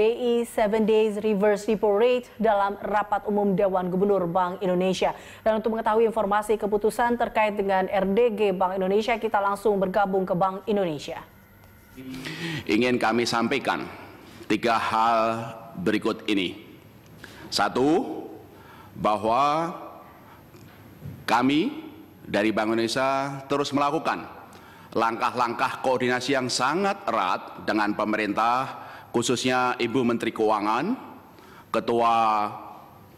BI 7 Days Reverse Repo Rate dalam rapat umum Dewan Gubernur Bank Indonesia. Dan untuk mengetahui informasi keputusan terkait dengan RDG Bank Indonesia, kita langsung bergabung ke Bank Indonesia. Ingin kami sampaikan tiga hal berikut ini. Satu, bahwa kami dari Bank Indonesia terus melakukan langkah-langkah koordinasi yang sangat erat dengan pemerintah, khususnya Ibu Menteri Keuangan, Ketua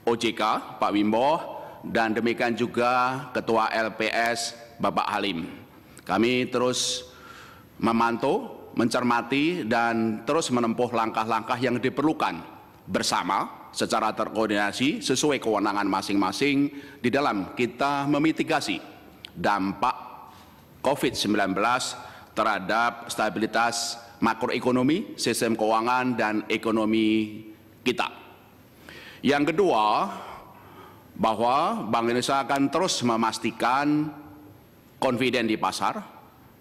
OJK Pak Wimbo, dan demikian juga Ketua LPS Bapak Halim. Kami terus memantau, mencermati, dan terus menempuh langkah-langkah yang diperlukan bersama secara terkoordinasi sesuai kewenangan masing-masing di dalam kita memitigasi dampak COVID-19 terhadap stabilitas makroekonomi, sistem keuangan, dan ekonomi kita. Yang kedua, bahwa Bank Indonesia akan terus memastikan konfiden di pasar,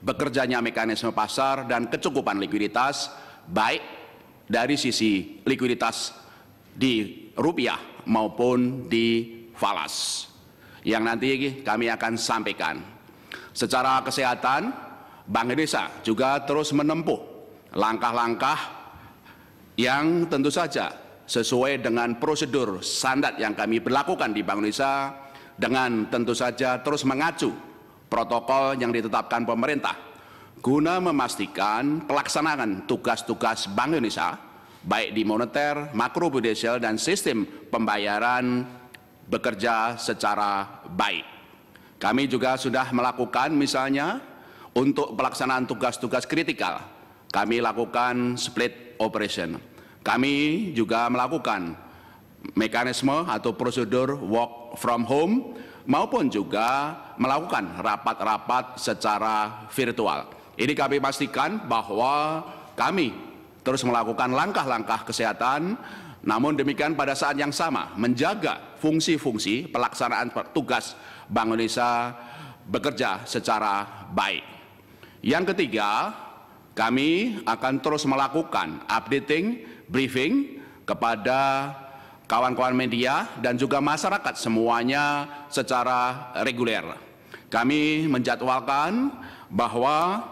bekerjanya mekanisme pasar, dan kecukupan likuiditas, baik dari sisi likuiditas di rupiah maupun di falas yang nanti kami akan sampaikan. Secara kesehatan, Bank Indonesia juga terus menempuh langkah-langkah yang tentu saja sesuai dengan prosedur standar yang kami berlakukan di Bank Indonesia dengan tentu saja terus mengacu protokol yang ditetapkan pemerintah guna memastikan pelaksanaan tugas-tugas Bank Indonesia baik di moneter, makroprudensial dan sistem pembayaran bekerja secara baik. Kami juga sudah melakukan misalnya untuk pelaksanaan tugas-tugas kritikal, kami lakukan split operation. Kami juga melakukan mekanisme atau prosedur work from home maupun juga melakukan rapat-rapat secara virtual. Ini kami pastikan bahwa kami terus melakukan langkah-langkah kesehatan namun demikian pada saat yang sama menjaga fungsi-fungsi pelaksanaan tugas Bank Indonesia bekerja secara baik. Yang ketiga, kami akan terus melakukan updating, briefing kepada kawan-kawan media dan juga masyarakat semuanya secara reguler. Kami menjadwalkan bahwa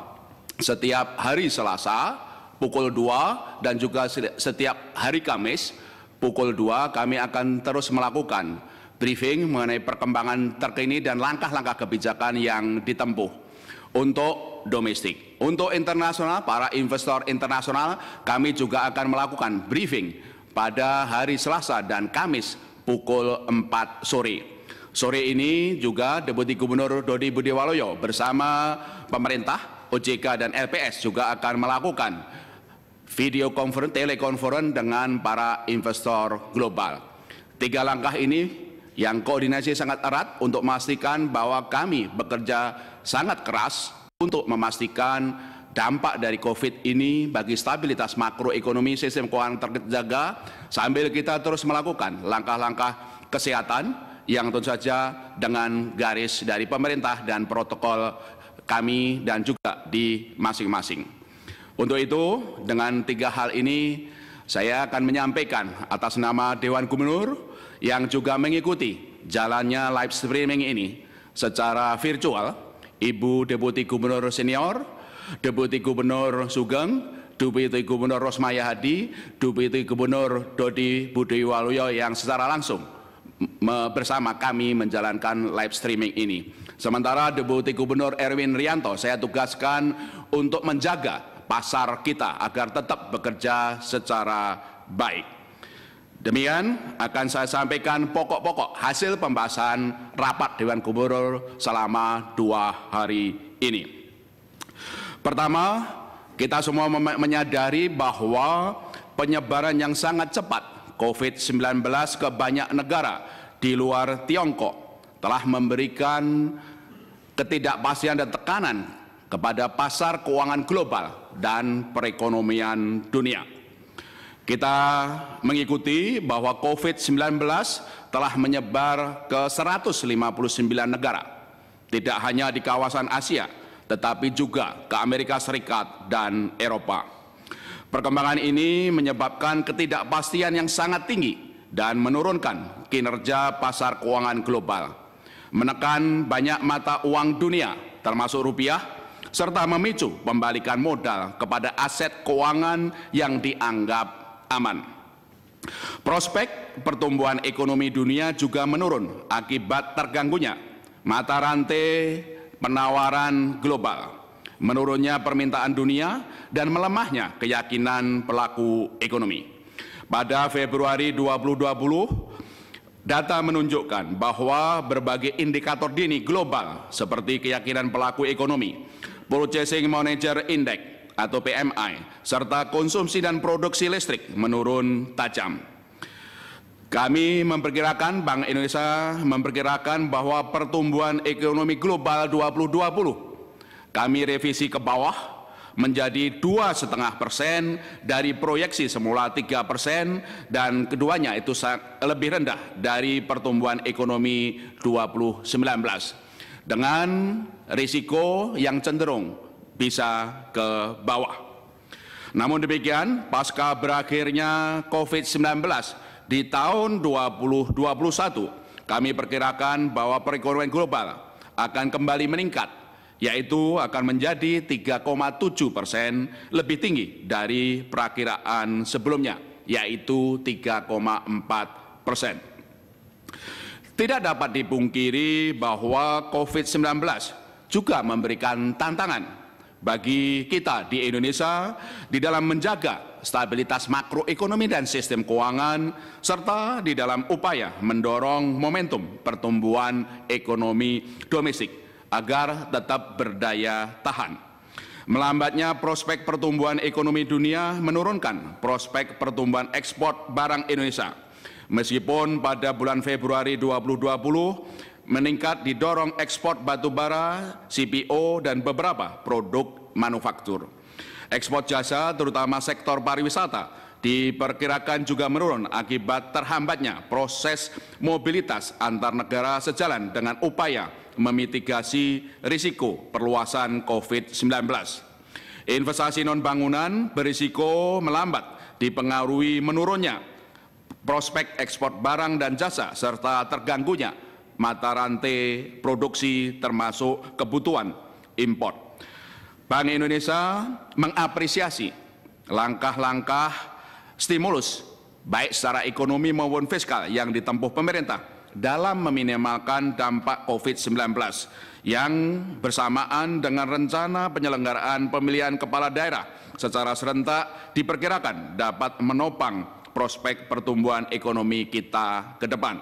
setiap hari Selasa pukul 2 dan juga setiap hari Kamis pukul 2 kami akan terus melakukan briefing mengenai perkembangan terkini dan langkah-langkah kebijakan yang ditempuh. Untuk domestik, untuk internasional, para investor internasional kami juga akan melakukan briefing pada hari Selasa dan Kamis pukul 4 sore. Sore ini juga Deputi Gubernur Dodi Budiwaloyo bersama pemerintah, OJK dan LPS juga akan melakukan video conference, telekonferensi dengan para investor global. Tiga langkah ini yang koordinasi sangat erat untuk memastikan bahwa kami bekerja sangat keras untuk memastikan dampak dari COVID ini bagi stabilitas makroekonomi sistem keuangan terjaga sambil kita terus melakukan langkah-langkah kesehatan yang tentu saja dengan garis dari pemerintah dan protokol kami dan juga di masing-masing. Untuk itu, dengan tiga hal ini saya akan menyampaikan atas nama Dewan Gubernur yang juga mengikuti jalannya live streaming ini secara virtual, Ibu Deputi Gubernur Senior, Deputi Gubernur Sugeng, Deputi Gubernur Rosmaya Hadi, Deputi Gubernur Dodi Budi Waluyo yang secara langsung bersama kami menjalankan live streaming ini. Sementara Deputi Gubernur Erwin Rianto saya tugaskan untuk menjaga pasar kita agar tetap bekerja secara baik. Demikian akan saya sampaikan pokok-pokok hasil pembahasan rapat Dewan Gubernur selama dua hari ini. Pertama, kita semua menyadari bahwa penyebaran yang sangat cepat COVID-19 ke banyak negara di luar Tiongkok telah memberikan ketidakpastian dan tekanan kepada pasar keuangan global dan perekonomian dunia. Kita mengikuti bahwa COVID-19 telah menyebar ke 159 negara, tidak hanya di kawasan Asia, tetapi juga ke Amerika Serikat dan Eropa. Perkembangan ini menyebabkan ketidakpastian yang sangat tinggi dan menurunkan kinerja pasar keuangan global, menekan banyak mata uang dunia, termasuk rupiah, serta memicu pembalikan modal kepada aset keuangan yang dianggap aman. Prospek pertumbuhan ekonomi dunia juga menurun akibat terganggunya mata rantai penawaran global, menurunnya permintaan dunia, dan melemahnya keyakinan pelaku ekonomi. Pada Februari 2020, Data menunjukkan bahwa berbagai indikator dini global seperti keyakinan pelaku ekonomi, Purchasing Manager Index atau PMI, serta konsumsi dan produksi listrik menurun tajam. Kami memperkirakan Bank Indonesia memperkirakan bahwa pertumbuhan ekonomi global 2020 kami revisi ke bawah menjadi dua setengah persen dari proyeksi semula tiga persen dan keduanya itu lebih rendah dari pertumbuhan ekonomi 2019 dengan risiko yang cenderung bisa ke bawah. Namun demikian, pasca berakhirnya COVID-19 di tahun 2021, kami perkirakan bahwa perekonomian global akan kembali meningkat, yaitu akan menjadi 3,7 persen lebih tinggi dari perakiraan sebelumnya, yaitu 3,4 persen. Tidak dapat dipungkiri bahwa COVID-19 juga memberikan tantangan bagi kita di Indonesia di dalam menjaga stabilitas makroekonomi dan sistem keuangan serta di dalam upaya mendorong momentum pertumbuhan ekonomi domestik agar tetap berdaya tahan. Melambatnya prospek pertumbuhan ekonomi dunia menurunkan prospek pertumbuhan ekspor barang Indonesia Meskipun pada bulan Februari 2020 meningkat didorong ekspor batu bara, CPO, dan beberapa produk manufaktur. Ekspor jasa terutama sektor pariwisata diperkirakan juga menurun akibat terhambatnya proses mobilitas antar negara sejalan dengan upaya memitigasi risiko perluasan COVID-19. Investasi non-bangunan berisiko melambat dipengaruhi menurunnya prospek ekspor barang dan jasa serta terganggunya mata rantai produksi termasuk kebutuhan impor. Bank Indonesia mengapresiasi langkah-langkah stimulus baik secara ekonomi maupun fiskal yang ditempuh pemerintah dalam meminimalkan dampak COVID-19 yang bersamaan dengan rencana penyelenggaraan pemilihan kepala daerah secara serentak diperkirakan dapat menopang prospek pertumbuhan ekonomi kita ke depan.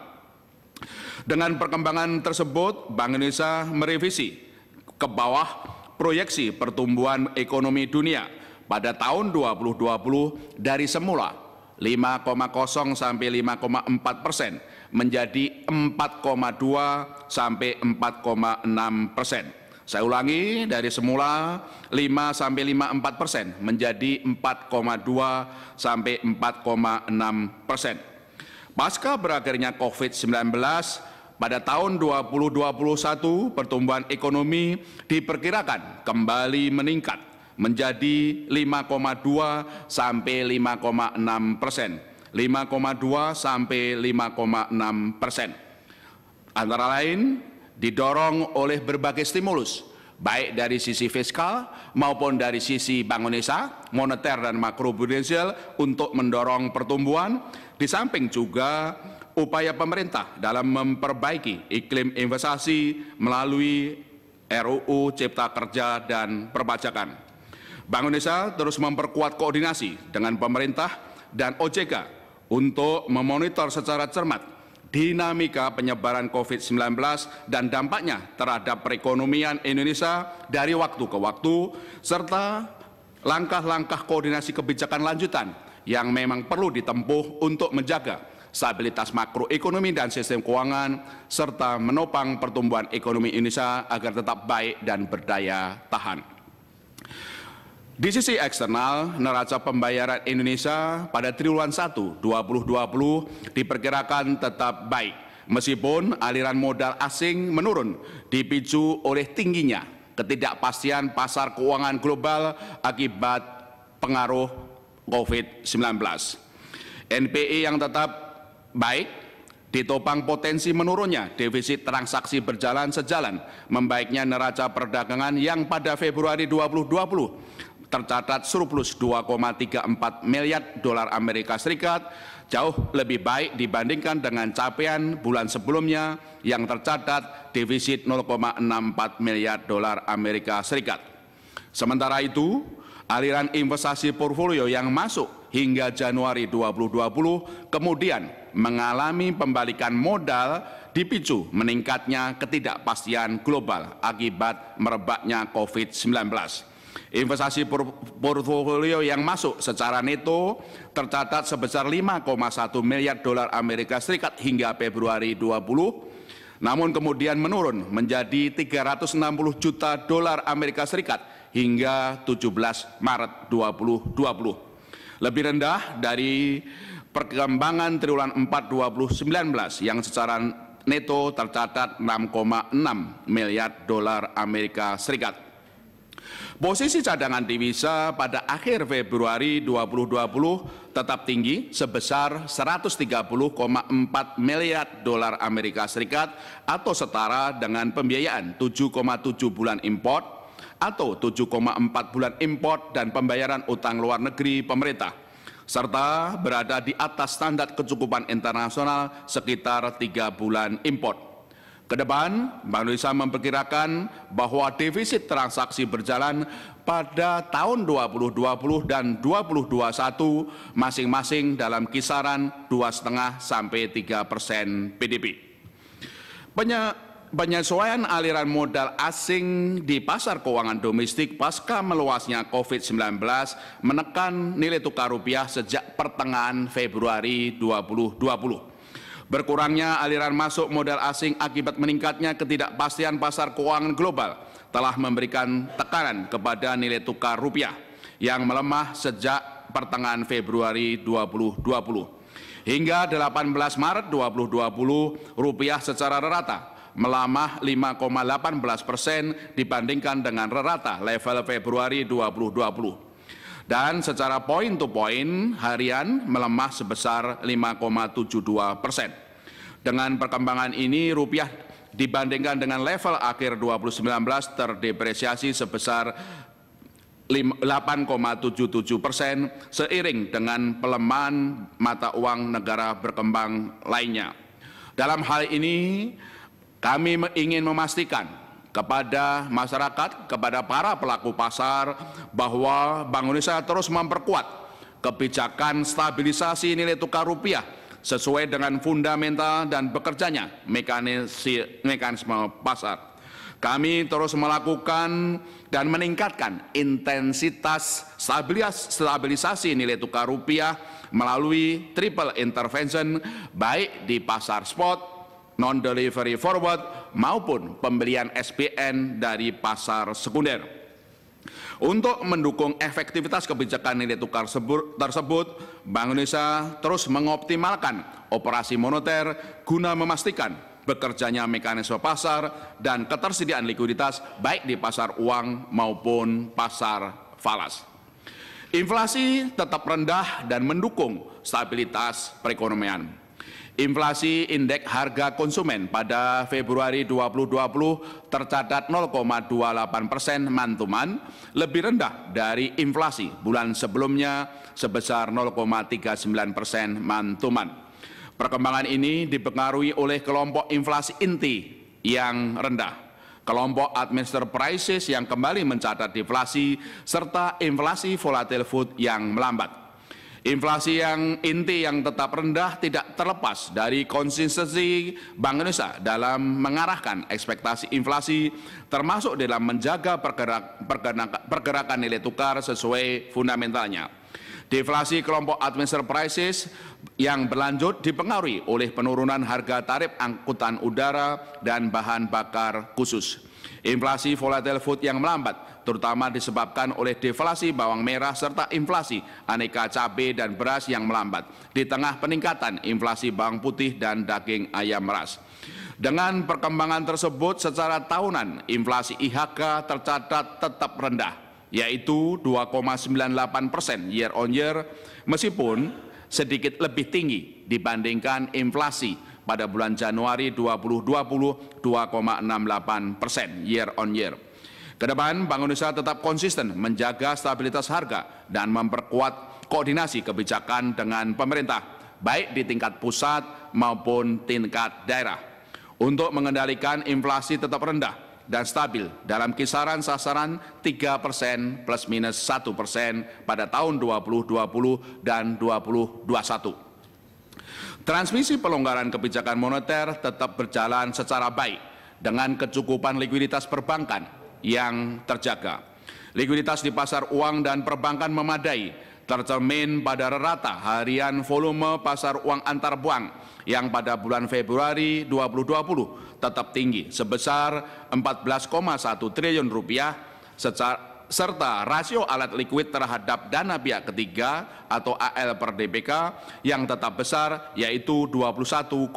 Dengan perkembangan tersebut, Bank Indonesia merevisi ke bawah proyeksi pertumbuhan ekonomi dunia pada tahun 2020 dari semula 5,0 sampai 5,4 persen menjadi 4,2 sampai 4,6 persen. Saya ulangi dari semula 5 sampai 5,4 persen menjadi 4,2 sampai 4,6 persen. Pasca berakhirnya COVID-19 pada tahun 2021 pertumbuhan ekonomi diperkirakan kembali meningkat menjadi 5,2 sampai 5,6 persen. 5,2 sampai 5,6 persen. Antara lain, didorong oleh berbagai stimulus, baik dari sisi fiskal maupun dari sisi bank Indonesia, moneter dan makroprudensial untuk mendorong pertumbuhan, di samping juga upaya pemerintah dalam memperbaiki iklim investasi melalui RUU Cipta Kerja dan perpajakan. Bank Indonesia terus memperkuat koordinasi dengan pemerintah dan OJK untuk memonitor secara cermat dinamika penyebaran COVID-19 dan dampaknya terhadap perekonomian Indonesia dari waktu ke waktu, serta langkah-langkah koordinasi kebijakan lanjutan yang memang perlu ditempuh untuk menjaga stabilitas makroekonomi dan sistem keuangan, serta menopang pertumbuhan ekonomi Indonesia agar tetap baik dan berdaya tahan. Di sisi eksternal, neraca pembayaran Indonesia pada triwulan 1 2020 diperkirakan tetap baik meskipun aliran modal asing menurun dipicu oleh tingginya ketidakpastian pasar keuangan global akibat pengaruh COVID-19. NPE yang tetap baik ditopang potensi menurunnya defisit transaksi berjalan sejalan membaiknya neraca perdagangan yang pada Februari 2020 tercatat surplus 2,34 miliar dolar Amerika Serikat, jauh lebih baik dibandingkan dengan capaian bulan sebelumnya yang tercatat defisit 0,64 miliar dolar Amerika Serikat. Sementara itu, aliran investasi portfolio yang masuk hingga Januari 2020 kemudian mengalami pembalikan modal dipicu meningkatnya ketidakpastian global akibat merebaknya COVID-19. Investasi portfolio yang masuk secara neto tercatat sebesar 5,1 miliar dolar Amerika Serikat hingga Februari 20, namun kemudian menurun menjadi 360 juta dolar Amerika Serikat hingga 17 Maret 2020. Lebih rendah dari perkembangan triwulan 4 2019 yang secara neto tercatat 6,6 miliar dolar Amerika Serikat. Posisi cadangan devisa pada akhir Februari 2020 tetap tinggi sebesar 130,4 miliar dolar Amerika Serikat atau setara dengan pembiayaan 7,7 bulan import atau 7,4 bulan import dan pembayaran utang luar negeri pemerintah, serta berada di atas standar kecukupan internasional sekitar tiga bulan import. Kedepan, Bank Indonesia memperkirakan bahwa defisit transaksi berjalan pada tahun 2020 dan 2021 masing-masing dalam kisaran 2,5 sampai 3 persen PDB. penyesuaian aliran modal asing di pasar keuangan domestik pasca meluasnya COVID-19 menekan nilai tukar rupiah sejak pertengahan Februari 2020. Berkurangnya aliran masuk modal asing akibat meningkatnya ketidakpastian pasar keuangan global telah memberikan tekanan kepada nilai tukar rupiah yang melemah sejak pertengahan Februari 2020. Hingga 18 Maret 2020, rupiah secara rata melamah 5,18 persen dibandingkan dengan rata level Februari 2020 dan secara poin to poin harian melemah sebesar 5,72 persen. Dengan perkembangan ini rupiah dibandingkan dengan level akhir 2019 terdepresiasi sebesar 8,77 persen seiring dengan pelemahan mata uang negara berkembang lainnya. Dalam hal ini, kami ingin memastikan kepada masyarakat, kepada para pelaku pasar bahwa Bank Indonesia terus memperkuat kebijakan stabilisasi nilai tukar rupiah sesuai dengan fundamental dan bekerjanya mekanisme pasar. Kami terus melakukan dan meningkatkan intensitas stabilisasi nilai tukar rupiah melalui triple intervention baik di pasar spot, non-delivery forward maupun pembelian SPN dari pasar sekunder. Untuk mendukung efektivitas kebijakan nilai tukar tersebut, Bank Indonesia terus mengoptimalkan operasi moneter guna memastikan bekerjanya mekanisme pasar dan ketersediaan likuiditas baik di pasar uang maupun pasar falas. Inflasi tetap rendah dan mendukung stabilitas perekonomian. Inflasi indeks harga konsumen pada Februari 2020 tercatat 0,28 persen mantuman, lebih rendah dari inflasi bulan sebelumnya sebesar 0,39 persen mantuman. Perkembangan ini dipengaruhi oleh kelompok inflasi inti yang rendah, kelompok administer prices yang kembali mencatat deflasi, serta inflasi volatile food yang melambat. Inflasi yang inti yang tetap rendah tidak terlepas dari konsistensi Bank Indonesia dalam mengarahkan ekspektasi inflasi termasuk dalam menjaga pergerak, pergerak, pergerakan nilai tukar sesuai fundamentalnya. Deflasi kelompok administer prices yang berlanjut dipengaruhi oleh penurunan harga tarif angkutan udara dan bahan bakar khusus. Inflasi volatile food yang melambat terutama disebabkan oleh deflasi bawang merah serta inflasi aneka cabai dan beras yang melambat di tengah peningkatan inflasi bawang putih dan daging ayam ras. Dengan perkembangan tersebut secara tahunan inflasi IHK tercatat tetap rendah yaitu 2,98 persen year on year meskipun sedikit lebih tinggi dibandingkan inflasi pada bulan Januari 2020 2,68 persen year on year. Kedepan Bank Indonesia tetap konsisten menjaga stabilitas harga dan memperkuat koordinasi kebijakan dengan pemerintah, baik di tingkat pusat maupun tingkat daerah, untuk mengendalikan inflasi tetap rendah dan stabil dalam kisaran sasaran 3 persen plus minus 1 persen pada tahun 2020 dan 2021. Transmisi pelonggaran kebijakan moneter tetap berjalan secara baik dengan kecukupan likuiditas perbankan yang terjaga. Likuiditas di pasar uang dan perbankan memadai, tercermin pada rata harian volume pasar uang antar bank yang pada bulan Februari 2020 tetap tinggi sebesar 14,1 triliun rupiah secara, serta rasio alat likuid terhadap dana pihak ketiga atau AL per DPK yang tetap besar yaitu 21,5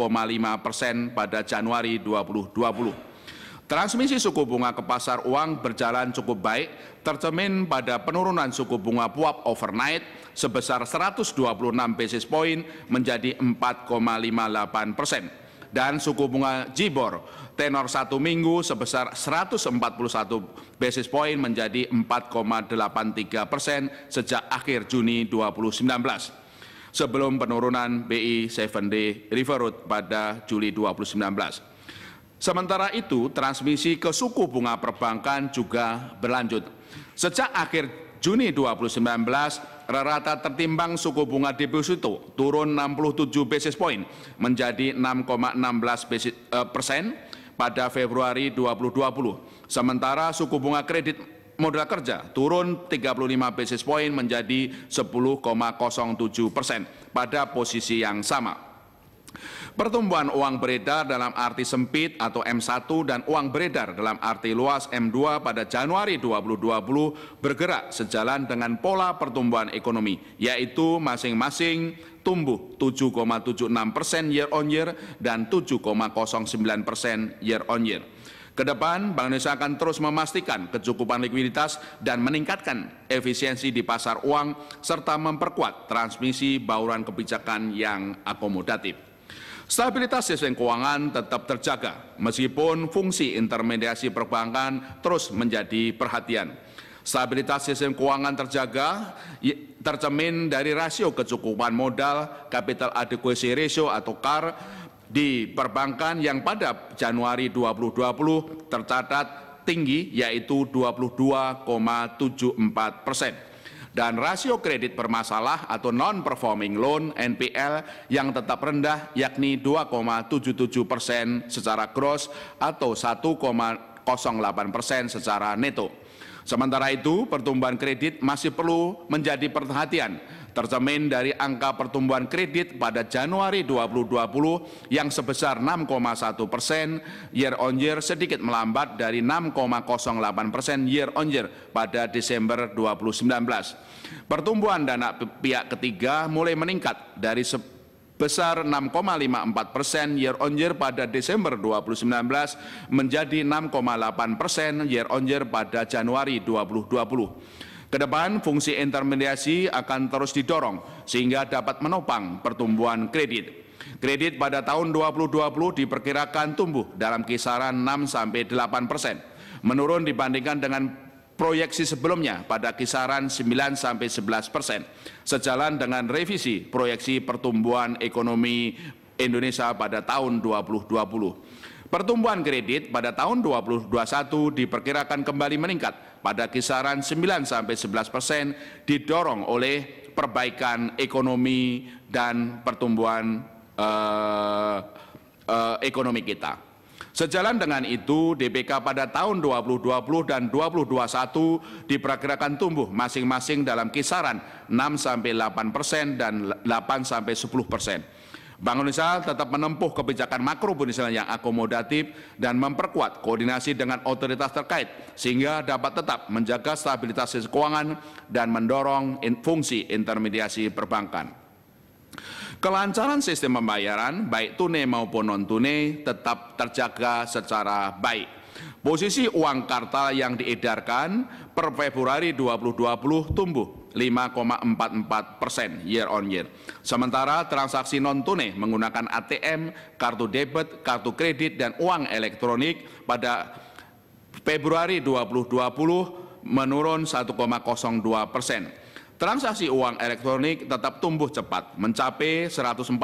persen pada Januari 2020. Transmisi suku bunga ke pasar uang berjalan cukup baik, tercermin pada penurunan suku bunga puap overnight sebesar 126 basis point menjadi 4,58 persen dan suku bunga JIBOR tenor satu minggu sebesar 141 basis point menjadi 4,83 persen sejak akhir Juni 2019 sebelum penurunan BI 7 Day reverse pada Juli 2019. Sementara itu, transmisi ke suku bunga perbankan juga berlanjut. Sejak akhir Juni 2019, rata tertimbang suku bunga deposito turun 67 basis point menjadi 6,16 eh, persen pada Februari 2020. Sementara suku bunga kredit modal kerja turun 35 basis point menjadi 10,07 persen pada posisi yang sama. Pertumbuhan uang beredar dalam arti sempit atau M1 dan uang beredar dalam arti luas M2 pada Januari 2020 bergerak sejalan dengan pola pertumbuhan ekonomi, yaitu masing-masing tumbuh 7,76 persen year on year dan 7,09 persen year on year. Kedepan, Bank Indonesia akan terus memastikan kecukupan likuiditas dan meningkatkan efisiensi di pasar uang serta memperkuat transmisi bauran kebijakan yang akomodatif. Stabilitas sistem keuangan tetap terjaga meskipun fungsi intermediasi perbankan terus menjadi perhatian. Stabilitas sistem keuangan terjaga tercermin dari rasio kecukupan modal capital adequacy ratio atau CAR di perbankan yang pada Januari 2020 tercatat tinggi yaitu 22,74 persen dan rasio kredit bermasalah atau non-performing loan NPL yang tetap rendah yakni 2,77 persen secara gross atau 1,08 persen secara neto. Sementara itu, pertumbuhan kredit masih perlu menjadi perhatian tercemin dari angka pertumbuhan kredit pada Januari 2020 yang sebesar 6,1 persen year on year sedikit melambat dari 6,08 persen year on year pada Desember 2019. Pertumbuhan dana pihak ketiga mulai meningkat dari sebesar 6,54 persen year on year pada Desember 2019 menjadi 6,8 persen year on year pada Januari 2020. Kedepan fungsi intermediasi akan terus didorong sehingga dapat menopang pertumbuhan kredit. Kredit pada tahun 2020 diperkirakan tumbuh dalam kisaran 6-8 persen, menurun dibandingkan dengan proyeksi sebelumnya pada kisaran 9-11 persen, sejalan dengan revisi proyeksi pertumbuhan ekonomi Indonesia pada tahun 2020. Pertumbuhan kredit pada tahun 2021 diperkirakan kembali meningkat pada kisaran 9-11 persen didorong oleh perbaikan ekonomi dan pertumbuhan eh, eh, ekonomi kita. Sejalan dengan itu, DPK pada tahun 2020 dan 2021 diperkirakan tumbuh masing-masing dalam kisaran 6-8 persen dan 8-10 persen. Bank Indonesia tetap menempuh kebijakan makro Indonesia yang akomodatif dan memperkuat koordinasi dengan otoritas terkait sehingga dapat tetap menjaga stabilitas sisi keuangan dan mendorong in fungsi intermediasi perbankan. Kelancaran sistem pembayaran baik tunai maupun non tunai tetap terjaga secara baik. Posisi uang kartal yang diedarkan per Februari 2020 tumbuh 5,44 persen year on year. Sementara transaksi non tunai menggunakan ATM, kartu debit, kartu kredit, dan uang elektronik pada Februari 2020 menurun 1,02 persen. Transaksi uang elektronik tetap tumbuh cepat, mencapai 145,5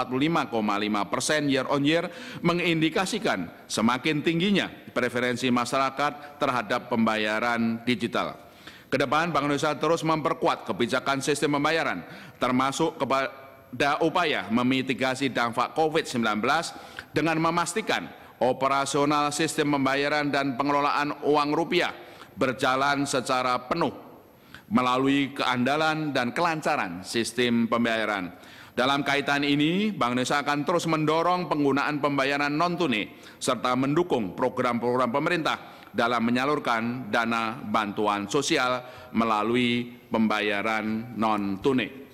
persen year on year, mengindikasikan semakin tingginya preferensi masyarakat terhadap pembayaran digital. Kedepan Bank Indonesia terus memperkuat kebijakan sistem pembayaran, termasuk kepada upaya memitigasi dampak COVID-19 dengan memastikan operasional sistem pembayaran dan pengelolaan uang rupiah berjalan secara penuh melalui keandalan dan kelancaran sistem pembayaran. Dalam kaitan ini, Bank Indonesia akan terus mendorong penggunaan pembayaran non-tunai serta mendukung program-program pemerintah dalam menyalurkan dana bantuan sosial melalui pembayaran non-tunai.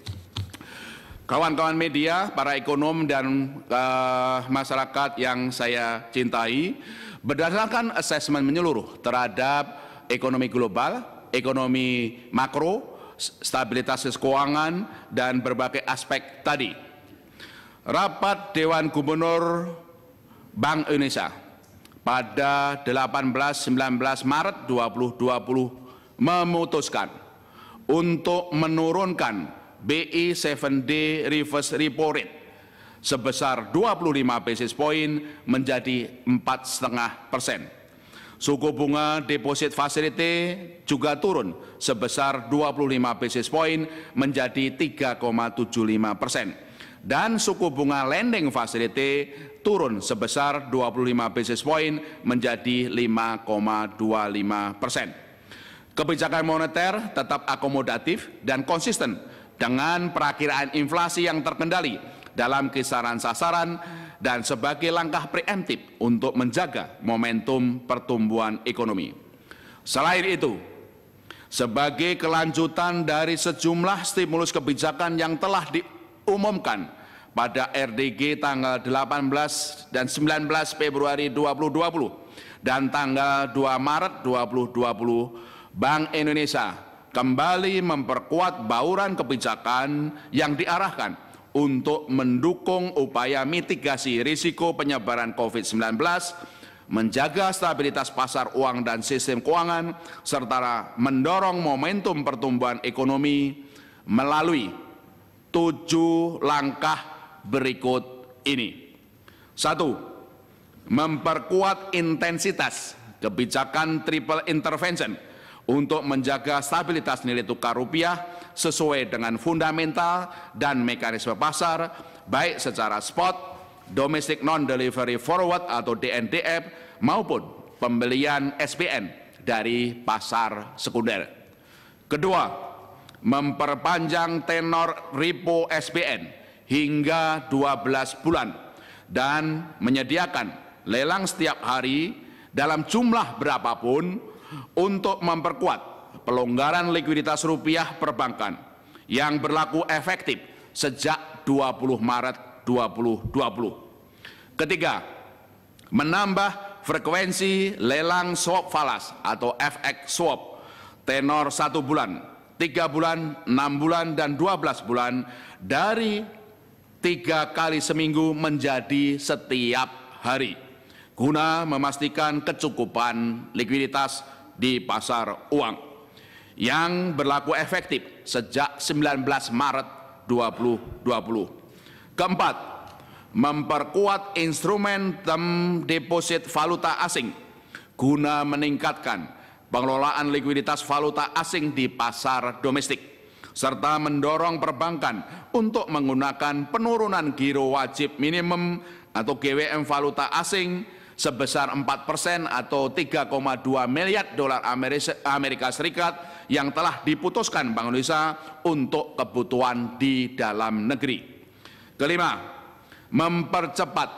Kawan-kawan media, para ekonom dan uh, masyarakat yang saya cintai, berdasarkan asesmen menyeluruh terhadap ekonomi global, ekonomi makro, stabilitas keuangan, dan berbagai aspek tadi. Rapat Dewan Gubernur Bank Indonesia pada 18-19 Maret 2020 memutuskan untuk menurunkan BI 7D reverse repo rate sebesar 25 basis point menjadi 4,5 persen. Suku bunga deposit facility juga turun sebesar 25 basis point menjadi 3,75 persen dan suku bunga lending facility turun sebesar 25 basis point menjadi 5,25 persen. Kebijakan moneter tetap akomodatif dan konsisten dengan perakiraan inflasi yang terkendali dalam kisaran sasaran dan sebagai langkah preemptif untuk menjaga momentum pertumbuhan ekonomi. Selain itu, sebagai kelanjutan dari sejumlah stimulus kebijakan yang telah di umumkan pada RDG tanggal 18 dan 19 Februari 2020 dan tanggal 2 Maret 2020 Bank Indonesia kembali memperkuat bauran kebijakan yang diarahkan untuk mendukung upaya mitigasi risiko penyebaran COVID-19 menjaga stabilitas pasar uang dan sistem keuangan, serta mendorong momentum pertumbuhan ekonomi melalui tujuh langkah berikut ini. Satu, memperkuat intensitas kebijakan triple intervention untuk menjaga stabilitas nilai tukar rupiah sesuai dengan fundamental dan mekanisme pasar, baik secara spot, domestic non-delivery forward atau DNDF, maupun pembelian SPN dari pasar sekunder. Kedua, memperpanjang tenor repo SPN hingga 12 bulan dan menyediakan lelang setiap hari dalam jumlah berapapun untuk memperkuat pelonggaran likuiditas rupiah perbankan yang berlaku efektif sejak 20 Maret 2020. Ketiga, menambah frekuensi lelang swap falas atau FX swap tenor satu bulan tiga bulan, enam bulan, dan dua belas bulan dari tiga kali seminggu menjadi setiap hari guna memastikan kecukupan likuiditas di pasar uang yang berlaku efektif sejak 19 Maret 2020. Keempat, memperkuat instrumen term deposit valuta asing guna meningkatkan pengelolaan likuiditas valuta asing di pasar domestik, serta mendorong perbankan untuk menggunakan penurunan giro wajib minimum atau GWM valuta asing sebesar 4 persen atau 3,2 miliar dolar Amerika Serikat yang telah diputuskan Bank Indonesia untuk kebutuhan di dalam negeri. Kelima, mempercepat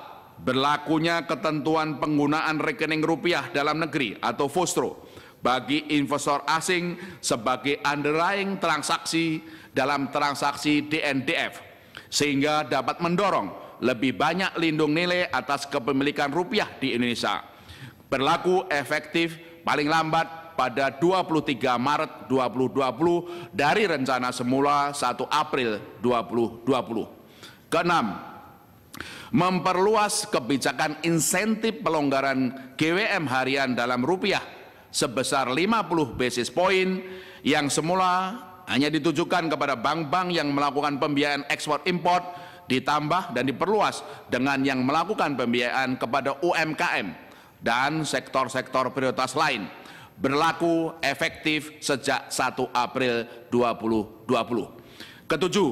berlakunya ketentuan penggunaan rekening rupiah dalam negeri atau FOSTRO bagi investor asing sebagai underlying transaksi dalam transaksi DNDF sehingga dapat mendorong lebih banyak lindung nilai atas kepemilikan rupiah di Indonesia. Berlaku efektif paling lambat pada 23 Maret 2020 dari rencana semula 1 April 2020. Keenam, memperluas kebijakan insentif pelonggaran GWM harian dalam rupiah sebesar 50 basis point yang semula hanya ditujukan kepada bank-bank yang melakukan pembiayaan ekspor import ditambah dan diperluas dengan yang melakukan pembiayaan kepada UMKM dan sektor-sektor prioritas lain berlaku efektif sejak 1 April 2020. Ketujuh,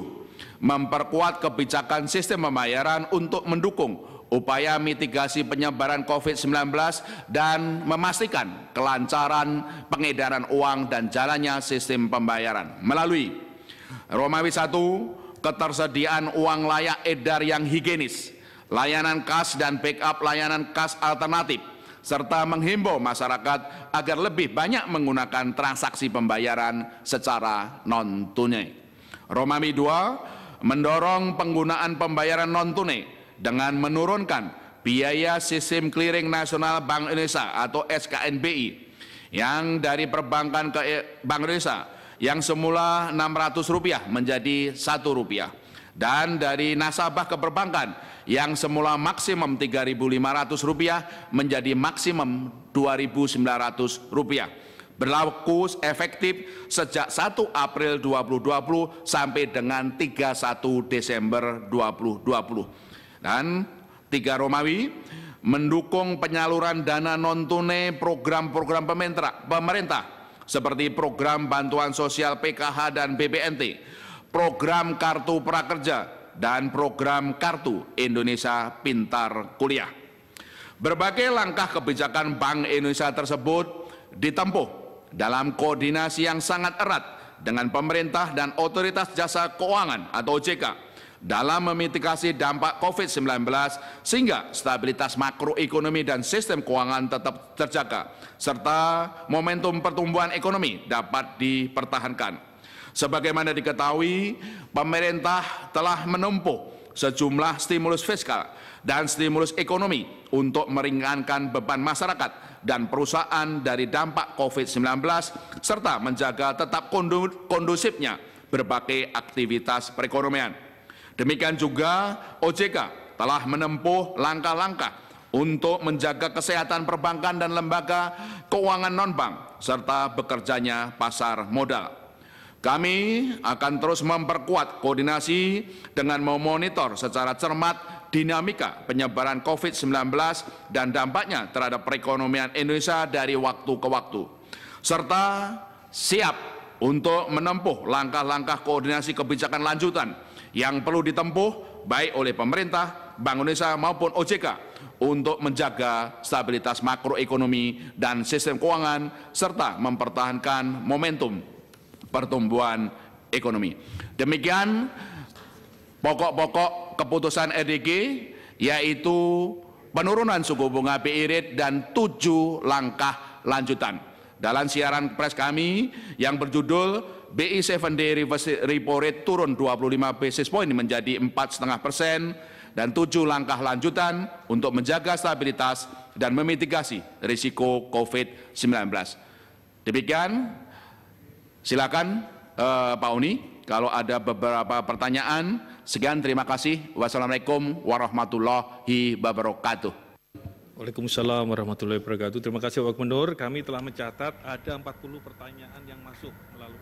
memperkuat kebijakan sistem pembayaran untuk mendukung upaya mitigasi penyebaran COVID-19 dan memastikan kelancaran pengedaran uang dan jalannya sistem pembayaran. Melalui Romawi 1, ketersediaan uang layak edar yang higienis, layanan kas dan backup layanan kas alternatif, serta menghimbau masyarakat agar lebih banyak menggunakan transaksi pembayaran secara non-tunai. Romawi 2 mendorong penggunaan pembayaran non-tunai dengan menurunkan biaya sistem clearing nasional Bank Indonesia atau SKNBI yang dari perbankan ke eh, Bank Indonesia yang semula Rp600 menjadi Rp1 dan dari nasabah ke perbankan yang semula maksimum Rp3.500 menjadi maksimum Rp2.900 berlaku efektif sejak 1 April 2020 sampai dengan 31 Desember 2020. Dan tiga Romawi mendukung penyaluran dana non tunai program-program pemerintah seperti program bantuan sosial PKH dan BPNT, program kartu prakerja dan program kartu Indonesia Pintar Kuliah. Berbagai langkah kebijakan Bank Indonesia tersebut ditempuh dalam koordinasi yang sangat erat dengan pemerintah dan otoritas jasa keuangan atau OJK dalam memitigasi dampak COVID-19 sehingga stabilitas makroekonomi dan sistem keuangan tetap terjaga serta momentum pertumbuhan ekonomi dapat dipertahankan. Sebagaimana diketahui, pemerintah telah menempuh sejumlah stimulus fiskal dan stimulus ekonomi untuk meringankan beban masyarakat dan perusahaan dari dampak COVID-19 serta menjaga tetap kondusifnya berbagai aktivitas perekonomian. Demikian juga OJK telah menempuh langkah-langkah untuk menjaga kesehatan perbankan dan lembaga keuangan non-bank serta bekerjanya pasar modal. Kami akan terus memperkuat koordinasi dengan memonitor secara cermat dinamika penyebaran COVID-19 dan dampaknya terhadap perekonomian Indonesia dari waktu ke waktu, serta siap untuk menempuh langkah-langkah koordinasi kebijakan lanjutan yang perlu ditempuh baik oleh pemerintah, Bank Indonesia maupun OJK untuk menjaga stabilitas makroekonomi dan sistem keuangan serta mempertahankan momentum pertumbuhan ekonomi. Demikian pokok-pokok keputusan RDG yaitu penurunan suku bunga BI rate dan tujuh langkah lanjutan. Dalam siaran pers kami yang berjudul BI 7-day repo rate turun 25 basis point menjadi 4,5 persen dan tujuh langkah lanjutan untuk menjaga stabilitas dan memitigasi risiko COVID-19. Demikian, silakan eh, Pak Uni, kalau ada beberapa pertanyaan, sekian terima kasih. Wassalamualaikum warahmatullahi wabarakatuh. Waalaikumsalam warahmatullahi wabarakatuh. Terima kasih Pak Gubernur. Kami telah mencatat ada 40 pertanyaan yang masuk melalui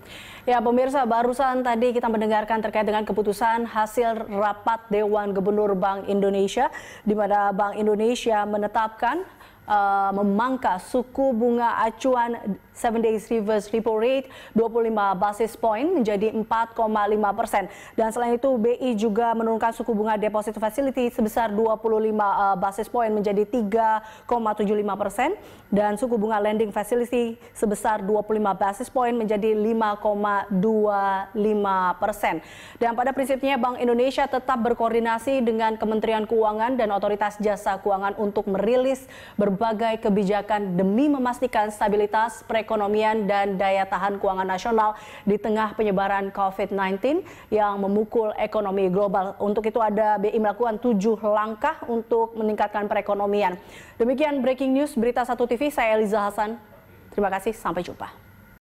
Ya, pemirsa, barusan tadi kita mendengarkan terkait dengan keputusan hasil rapat Dewan Gubernur Bank Indonesia, di mana Bank Indonesia menetapkan uh, memangkas suku bunga acuan 7 days reverse repo rate 25 basis point menjadi 4,5 persen. Dan selain itu BI juga menurunkan suku bunga deposit facility sebesar 25 uh, eh, basis point menjadi 3,75 persen dan suku bunga lending facility sebesar 25 basis point menjadi 5, persen. Dan pada prinsipnya Bank Indonesia tetap berkoordinasi dengan Kementerian Keuangan dan Otoritas Jasa Keuangan untuk merilis berbagai kebijakan demi memastikan stabilitas perekonomian dan daya tahan keuangan nasional di tengah penyebaran COVID-19 yang memukul ekonomi global. Untuk itu ada BI melakukan tujuh langkah untuk meningkatkan perekonomian. Demikian breaking news berita satu TV, saya Eliza Hasan. Terima kasih, sampai jumpa.